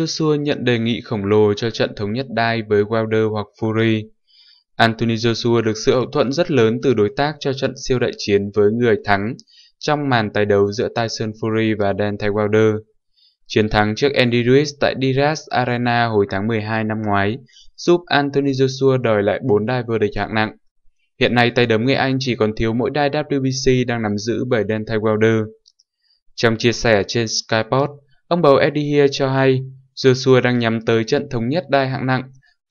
Joshua nhận đề nghị khổng lồ cho trận thống nhất đai với Wilder hoặc Fury. Anthony Joshua được sự hậu thuẫn rất lớn từ đối tác cho trận siêu đại chiến với người thắng trong màn tài đấu giữa Tyson Fury và Deontay Wilder. Chiến thắng trước Andy Ruiz tại Diras Arena hồi tháng 12 năm ngoái giúp Anthony Joshua đòi lại 4 đai vô địch hạng nặng. Hiện nay tay đấm người Anh chỉ còn thiếu mỗi đai WBC đang nắm giữ bởi Deontay Wilder. Trong chia sẻ trên Skyport, ông bầu Eddie Hear cho hay Dưa xua đang nhắm tới trận thống nhất đai hạng nặng,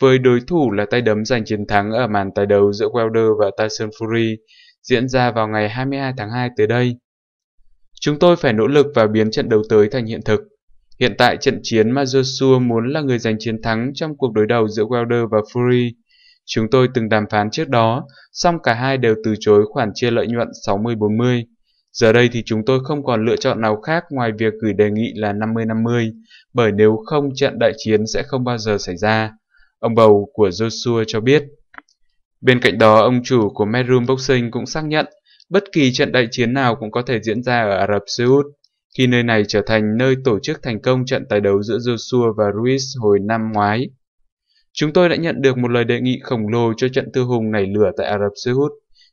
với đối thủ là tay đấm giành chiến thắng ở màn tài đấu giữa Wilder và Tyson Fury diễn ra vào ngày 22 tháng 2 tới đây. Chúng tôi phải nỗ lực và biến trận đấu tới thành hiện thực. Hiện tại trận chiến mà Joshua muốn là người giành chiến thắng trong cuộc đối đầu giữa Wilder và Fury. Chúng tôi từng đàm phán trước đó, song cả hai đều từ chối khoản chia lợi nhuận 60-40. Giờ đây thì chúng tôi không còn lựa chọn nào khác ngoài việc gửi đề nghị là 50-50, bởi nếu không trận đại chiến sẽ không bao giờ xảy ra, ông bầu của Joshua cho biết. Bên cạnh đó, ông chủ của Medroom Boxing cũng xác nhận bất kỳ trận đại chiến nào cũng có thể diễn ra ở Ả Rập Xê Út, khi nơi này trở thành nơi tổ chức thành công trận tài đấu giữa Joshua và Ruiz hồi năm ngoái. Chúng tôi đã nhận được một lời đề nghị khổng lồ cho trận tư hùng nảy lửa tại Ả Rập Xê Út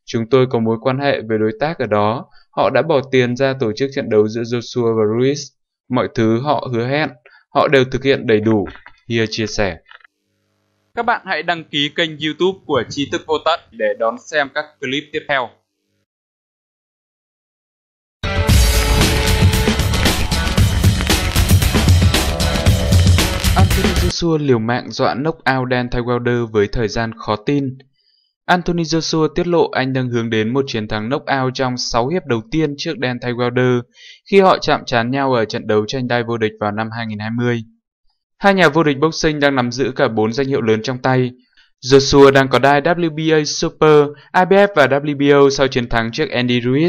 Chúng tôi có mối quan hệ với đối tác ở đó, họ đã bỏ tiền ra tổ chức trận đấu giữa Joshua và Ruiz. Mọi thứ họ hứa hẹn, họ đều thực hiện đầy đủ, Hia chia sẻ. Các bạn hãy đăng ký kênh youtube của Tri Thức Vô Tận để đón xem các clip tiếp theo. Anthony Joshua liều mạng dọa knock out Dan Tywilder với thời gian khó tin. Anthony Joshua tiết lộ anh đang hướng đến một chiến thắng knockout trong 6 hiệp đầu tiên trước Deontay Wilder khi họ chạm trán nhau ở trận đấu tranh đai vô địch vào năm 2020. Hai nhà vô địch boxing đang nắm giữ cả 4 danh hiệu lớn trong tay. Joshua đang có đai WBA Super, IBF và WBO sau chiến thắng trước Andy Ruiz,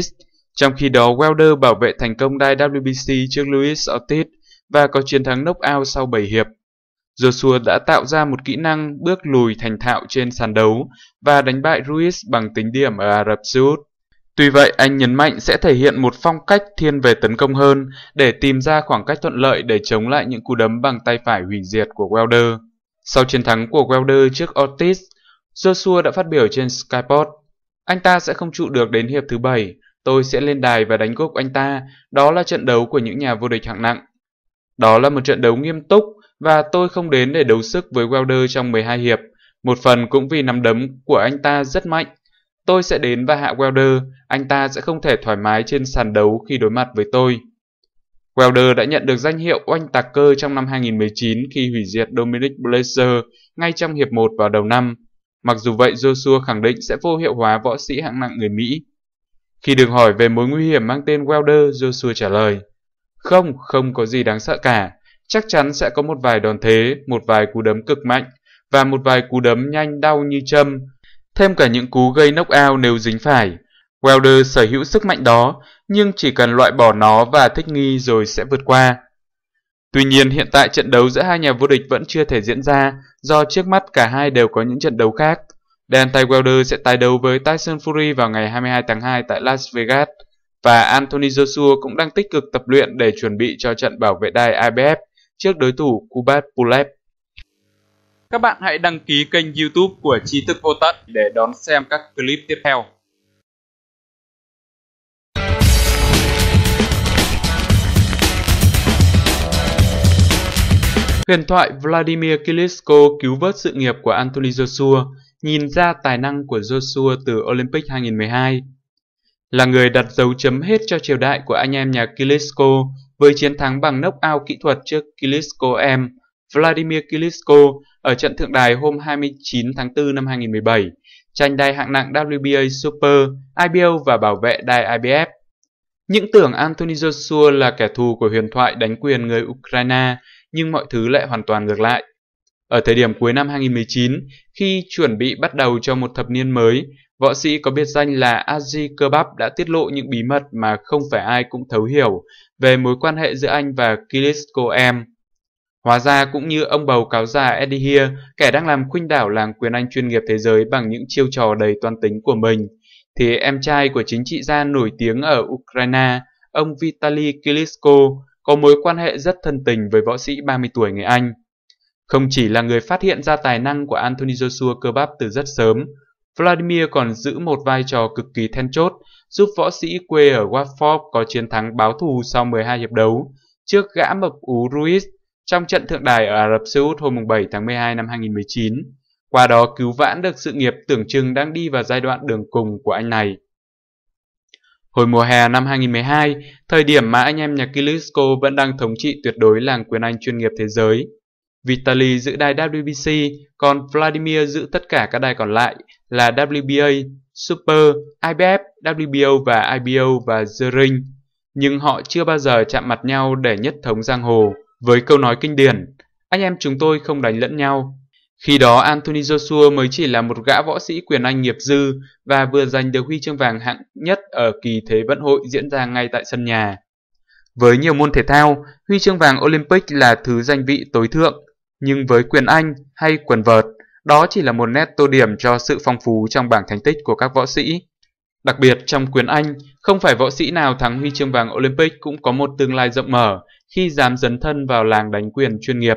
trong khi đó Wilder bảo vệ thành công đai WBC trước Luis Ortiz và có chiến thắng knockout sau 7 hiệp. Joshua đã tạo ra một kỹ năng bước lùi thành thạo trên sàn đấu và đánh bại Ruiz bằng tính điểm ở Ả Rập Xê Út. Tuy vậy, anh nhấn mạnh sẽ thể hiện một phong cách thiên về tấn công hơn để tìm ra khoảng cách thuận lợi để chống lại những cú đấm bằng tay phải hủy diệt của Welder. Sau chiến thắng của Welder trước Ortiz, Joshua đã phát biểu trên Skyport. Anh ta sẽ không trụ được đến hiệp thứ bảy. tôi sẽ lên đài và đánh gục anh ta, đó là trận đấu của những nhà vô địch hạng nặng. Đó là một trận đấu nghiêm túc và tôi không đến để đấu sức với Welder trong 12 hiệp, một phần cũng vì nắm đấm của anh ta rất mạnh. Tôi sẽ đến và hạ Welder, anh ta sẽ không thể thoải mái trên sàn đấu khi đối mặt với tôi. Welder đã nhận được danh hiệu oanh tạc cơ trong năm 2019 khi hủy diệt Dominic Blazer ngay trong hiệp 1 vào đầu năm. Mặc dù vậy, Joshua khẳng định sẽ vô hiệu hóa võ sĩ hạng nặng người Mỹ. Khi được hỏi về mối nguy hiểm mang tên Welder, Joshua trả lời, Không, không có gì đáng sợ cả. Chắc chắn sẽ có một vài đòn thế, một vài cú đấm cực mạnh và một vài cú đấm nhanh đau như châm, thêm cả những cú gây nốc ao nếu dính phải. Welder sở hữu sức mạnh đó, nhưng chỉ cần loại bỏ nó và thích nghi rồi sẽ vượt qua. Tuy nhiên hiện tại trận đấu giữa hai nhà vô địch vẫn chưa thể diễn ra do trước mắt cả hai đều có những trận đấu khác. Deontay Wilder sẽ tái đấu với Tyson Fury vào ngày 22 tháng 2 tại Las Vegas và Anthony Joshua cũng đang tích cực tập luyện để chuẩn bị cho trận bảo vệ đai IBF trước đối thủ Kubat Pulev. Các bạn hãy đăng ký kênh youtube của Trí Thức Vô Tận để đón xem các clip tiếp theo. Huyền thoại Vladimir Klitschko cứu vớt sự nghiệp của Anthony Joshua, nhìn ra tài năng của Joshua từ Olympic 2012. Là người đặt dấu chấm hết cho triều đại của anh em nhà Klitschko, với chiến thắng bằng knock-out kỹ thuật trước Klitschko em Vladimir Klitschko ở trận thượng đài hôm 29 tháng 4 năm 2017, tranh đai hạng nặng WBA Super, IBO và bảo vệ đai IBF. Những tưởng Anthony Joshua là kẻ thù của huyền thoại đánh quyền người Ukraine, nhưng mọi thứ lại hoàn toàn ngược lại. Ở thời điểm cuối năm 2019, khi chuẩn bị bắt đầu cho một thập niên mới, Võ sĩ có biệt danh là Aji Kebab đã tiết lộ những bí mật mà không phải ai cũng thấu hiểu về mối quan hệ giữa anh và Kilis em. Hóa ra cũng như ông bầu cáo già Eddie Hear, kẻ đang làm khuynh đảo làng quyền Anh chuyên nghiệp thế giới bằng những chiêu trò đầy toan tính của mình, thì em trai của chính trị gia nổi tiếng ở Ukraine, ông Vitaly Klitschko, có mối quan hệ rất thân tình với võ sĩ 30 tuổi người Anh. Không chỉ là người phát hiện ra tài năng của Anthony Joshua cơ bắp từ rất sớm, Vladimir còn giữ một vai trò cực kỳ then chốt, giúp võ sĩ quê ở Watford có chiến thắng báo thù sau 12 hiệp đấu trước gã mập ú Ruiz trong trận thượng đài ở Ả Rập Xê Út hôm 7 tháng 12 năm 2019. Qua đó cứu vãn được sự nghiệp tưởng chừng đang đi vào giai đoạn đường cùng của anh này. Hồi mùa hè năm 2012, thời điểm mà anh em nhà Kilisco vẫn đang thống trị tuyệt đối làng quyền Anh chuyên nghiệp thế giới, Vitaly giữ đài WBC, còn Vladimir giữ tất cả các đài còn lại là WBA, Super, IBF, WBO và IBO và The Ring. Nhưng họ chưa bao giờ chạm mặt nhau để nhất thống giang hồ với câu nói kinh điển Anh em chúng tôi không đánh lẫn nhau. Khi đó Anthony Joshua mới chỉ là một gã võ sĩ quyền Anh nghiệp dư và vừa giành được huy chương vàng hạng nhất ở kỳ Thế vận hội diễn ra ngay tại sân nhà. Với nhiều môn thể thao, huy chương vàng Olympic là thứ danh vị tối thượng, nhưng với quyền anh hay quần vợt, đó chỉ là một nét tô điểm cho sự phong phú trong bảng thành tích của các võ sĩ. Đặc biệt trong quyền Anh, không phải võ sĩ nào thắng huy chương vàng Olympic cũng có một tương lai rộng mở khi dám dấn thân vào làng đánh quyền chuyên nghiệp.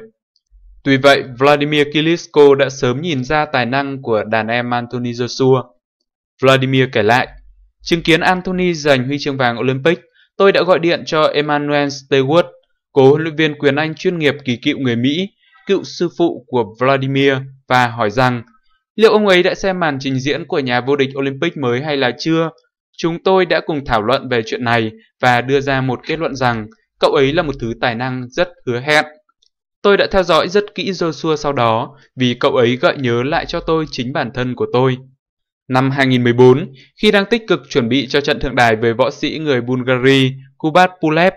Tuy vậy, Vladimir Klitschko đã sớm nhìn ra tài năng của đàn em Anthony Joshua. Vladimir kể lại, chứng kiến Anthony giành huy chương vàng Olympic, tôi đã gọi điện cho Emmanuel Stewart, cố huấn luyện viên quyền Anh chuyên nghiệp kỳ cựu người Mỹ, cựu sư phụ của Vladimir, và hỏi rằng liệu ông ấy đã xem màn trình diễn của nhà vô địch Olympic mới hay là chưa? Chúng tôi đã cùng thảo luận về chuyện này và đưa ra một kết luận rằng cậu ấy là một thứ tài năng rất hứa hẹn. Tôi đã theo dõi rất kỹ Joshua sau đó vì cậu ấy gợi nhớ lại cho tôi chính bản thân của tôi. Năm 2014, khi đang tích cực chuẩn bị cho trận thượng đài với võ sĩ người Bulgaria Kubat Pulev,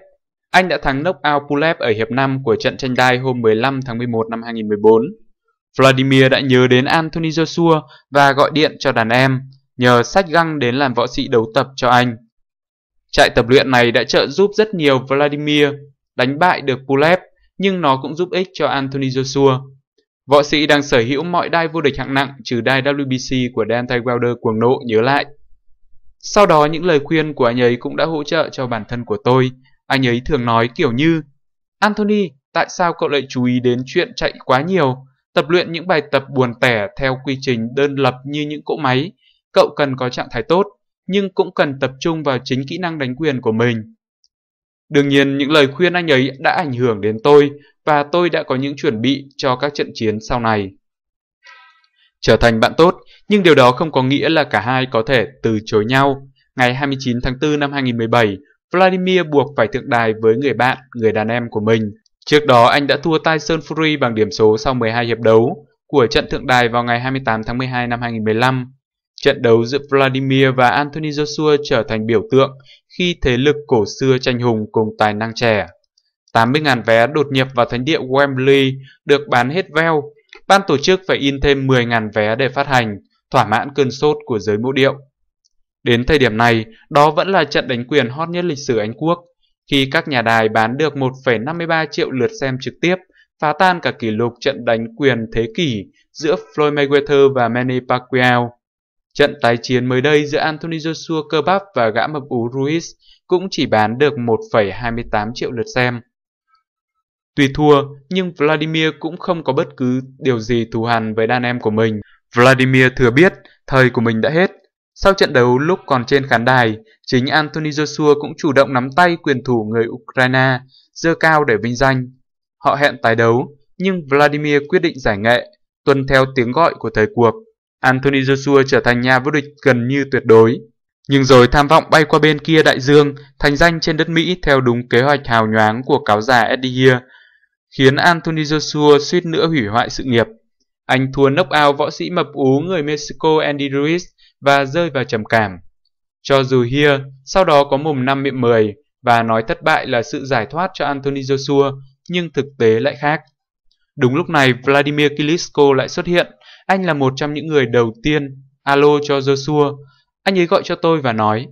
anh đã thắng knockout Pulev ở hiệp 5 của trận tranh đai hôm 15 tháng 11 năm 2014. Vladimir đã nhớ đến Anthony Joshua và gọi điện cho đàn em, nhờ sách găng đến làm võ sĩ đấu tập cho anh. Trại tập luyện này đã trợ giúp rất nhiều Vladimir đánh bại được Pulev, nhưng nó cũng giúp ích cho Anthony Joshua. Võ sĩ đang sở hữu mọi đai vô địch hạng nặng trừ đai WBC của Deontay Wilder cuồng nộ nhớ lại. Sau đó những lời khuyên của anh ấy cũng đã hỗ trợ cho bản thân của tôi anh ấy thường nói kiểu như Anthony, tại sao cậu lại chú ý đến chuyện chạy quá nhiều? Tập luyện những bài tập buồn tẻ theo quy trình đơn lập như những cỗ máy. Cậu cần có trạng thái tốt, nhưng cũng cần tập trung vào chính kỹ năng đánh quyền của mình. Đương nhiên, những lời khuyên anh ấy đã ảnh hưởng đến tôi và tôi đã có những chuẩn bị cho các trận chiến sau này. Trở thành bạn tốt, nhưng điều đó không có nghĩa là cả hai có thể từ chối nhau. Ngày 29 tháng 4 năm 2017, Vladimir buộc phải thượng đài với người bạn, người đàn em của mình. Trước đó anh đã thua Tyson Fury bằng điểm số sau 12 hiệp đấu của trận thượng đài vào ngày 28 tháng 12 năm 2015. Trận đấu giữa Vladimir và Anthony Joshua trở thành biểu tượng khi thế lực cổ xưa tranh hùng cùng tài năng trẻ. 80.000 vé đột nhập vào thánh địa Wembley được bán hết veo. Ban tổ chức phải in thêm 10.000 vé để phát hành, thỏa mãn cơn sốt của giới mẫu điệu. Đến thời điểm này, đó vẫn là trận đánh quyền hot nhất lịch sử Anh Quốc, khi các nhà đài bán được 1,53 triệu lượt xem trực tiếp, phá tan cả kỷ lục trận đánh quyền thế kỷ giữa Floyd Mayweather và Manny Pacquiao. Trận tái chiến mới đây giữa Anthony Joshua cơ bắp và gã mập ú Ruiz cũng chỉ bán được 1,28 triệu lượt xem. Tuy thua, nhưng Vladimir cũng không có bất cứ điều gì thù hằn với đàn em của mình. Vladimir thừa biết, thời của mình đã hết, sau trận đấu lúc còn trên khán đài, chính Anthony Joshua cũng chủ động nắm tay quyền thủ người Ukraine, dơ cao để vinh danh. Họ hẹn tái đấu, nhưng Vladimir quyết định giải nghệ, tuân theo tiếng gọi của thời cuộc. Anthony Joshua trở thành nhà vô địch gần như tuyệt đối. Nhưng rồi tham vọng bay qua bên kia đại dương, thành danh trên đất Mỹ theo đúng kế hoạch hào nhoáng của cáo già Eddie Hear, khiến Anthony Joshua suýt nữa hủy hoại sự nghiệp. Anh thua knock out võ sĩ mập ú người Mexico Andy Ruiz và rơi vào trầm cảm. Cho dù Hia sau đó có mồm 5 miệng 10 và nói thất bại là sự giải thoát cho Anthony Joshua, nhưng thực tế lại khác. Đúng lúc này Vladimir Klitschko lại xuất hiện, anh là một trong những người đầu tiên alo cho Joshua. Anh ấy gọi cho tôi và nói,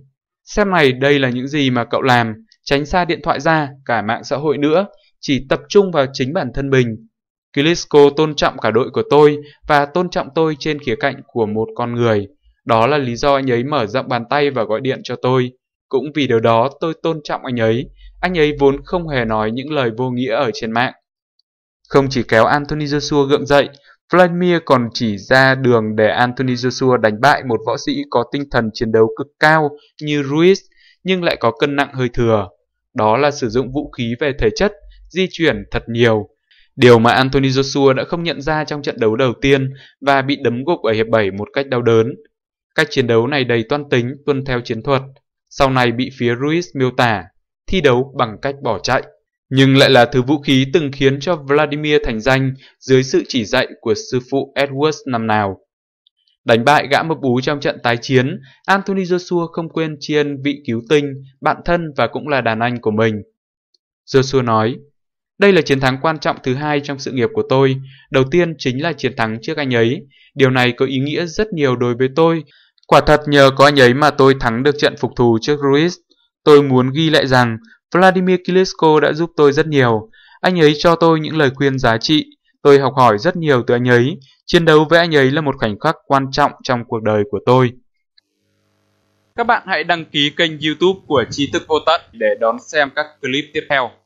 xem này đây là những gì mà cậu làm, tránh xa điện thoại ra, cả mạng xã hội nữa, chỉ tập trung vào chính bản thân mình. Klitschko tôn trọng cả đội của tôi và tôn trọng tôi trên khía cạnh của một con người. Đó là lý do anh ấy mở rộng bàn tay và gọi điện cho tôi. Cũng vì điều đó tôi tôn trọng anh ấy. Anh ấy vốn không hề nói những lời vô nghĩa ở trên mạng. Không chỉ kéo Anthony Joshua gượng dậy, Vladimir còn chỉ ra đường để Anthony Joshua đánh bại một võ sĩ có tinh thần chiến đấu cực cao như Ruiz nhưng lại có cân nặng hơi thừa. Đó là sử dụng vũ khí về thể chất, di chuyển thật nhiều. Điều mà Anthony Joshua đã không nhận ra trong trận đấu đầu tiên và bị đấm gục ở hiệp 7 một cách đau đớn. Cách chiến đấu này đầy toan tính, tuân theo chiến thuật. Sau này bị phía Ruiz miêu tả, thi đấu bằng cách bỏ chạy. Nhưng lại là thứ vũ khí từng khiến cho Vladimir thành danh dưới sự chỉ dạy của sư phụ Edwards năm nào. Đánh bại gã mập ú trong trận tái chiến, Anthony Joshua không quên tri ân vị cứu tinh, bạn thân và cũng là đàn anh của mình. Joshua nói, đây là chiến thắng quan trọng thứ hai trong sự nghiệp của tôi. Đầu tiên chính là chiến thắng trước anh ấy. Điều này có ý nghĩa rất nhiều đối với tôi. Quả thật nhờ có anh ấy mà tôi thắng được trận phục thù trước Ruiz. Tôi muốn ghi lại rằng Vladimir Klitschko đã giúp tôi rất nhiều. Anh ấy cho tôi những lời khuyên giá trị. Tôi học hỏi rất nhiều từ anh ấy. Chiến đấu với anh ấy là một khoảnh khắc quan trọng trong cuộc đời của tôi. Các bạn hãy đăng ký kênh youtube của Tri thức Vô Tận để đón xem các clip tiếp theo.